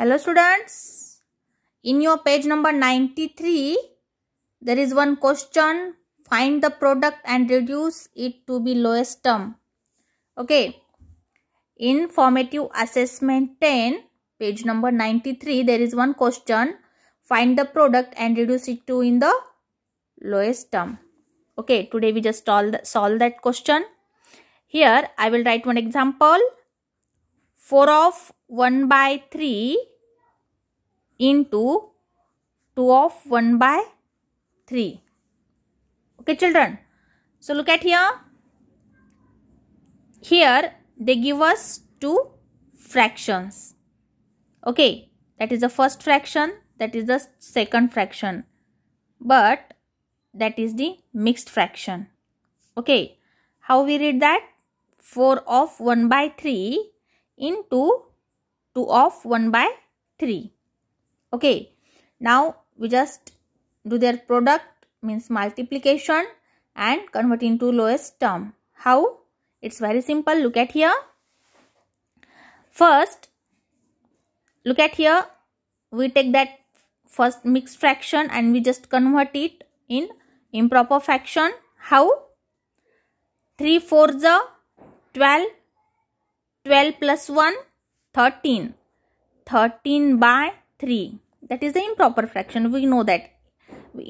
Hello students, in your page number 93, there is one question, find the product and reduce it to be lowest term. Okay, in formative assessment 10, page number 93, there is one question, find the product and reduce it to in the lowest term. Okay, today we just solve that question. Here, I will write one example. 4 of 1 by 3 into 2 of 1 by 3. Okay children. So look at here. Here they give us two fractions. Okay. That is the first fraction. That is the second fraction. But that is the mixed fraction. Okay. How we read that? 4 of 1 by 3 into 2 of 1 by 3. Okay. Now we just do their product means multiplication and convert into lowest term. How? It's very simple. Look at here. First, look at here. We take that first mixed fraction and we just convert it in improper fraction. How? 3 4 of 12, 12 plus 1 13 13 by 3 that is the improper fraction we know that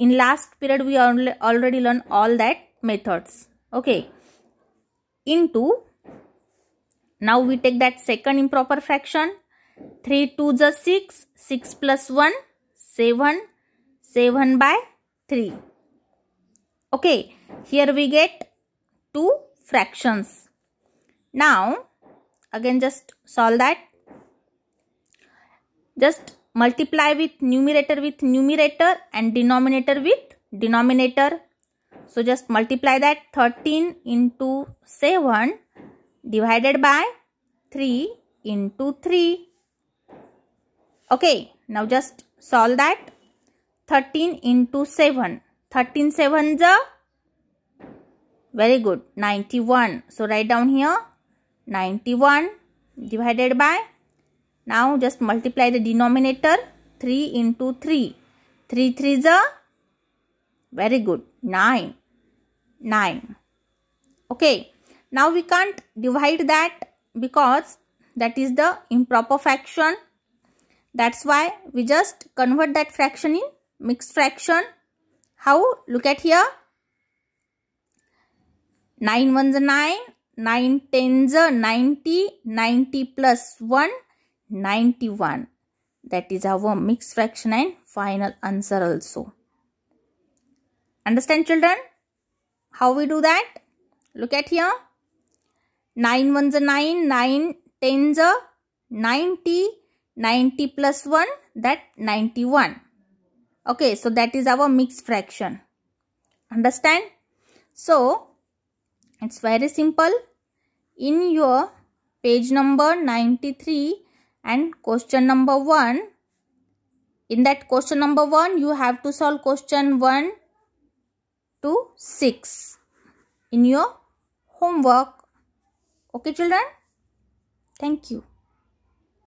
in last period we already learned all that methods okay into now we take that second improper fraction 3 2 the 6 6 plus 1 7 7 by 3 okay here we get two fractions now again just solve that just multiply with numerator with numerator and denominator with denominator. So just multiply that 13 into 7 divided by 3 into 3. Okay, now just solve that 13 into 7. 13 sevens very good 91. So write down here 91 divided by now just multiply the denominator 3 into 3. 3 3 is a very good 9. 9. Okay. Now we can't divide that because that is the improper fraction. That's why we just convert that fraction in mixed fraction. How? Look at here. 9 ones are 9, 9 tens are 90, 90 plus 1 91 that is our mixed fraction and final answer also understand children how we do that look at here 9 ones are 9 9 tens are 90 90 plus 1 that 91 okay so that is our mixed fraction understand so it's very simple in your page number 93 and question number 1 in that question number 1 you have to solve question 1 to 6 in your homework okay children thank you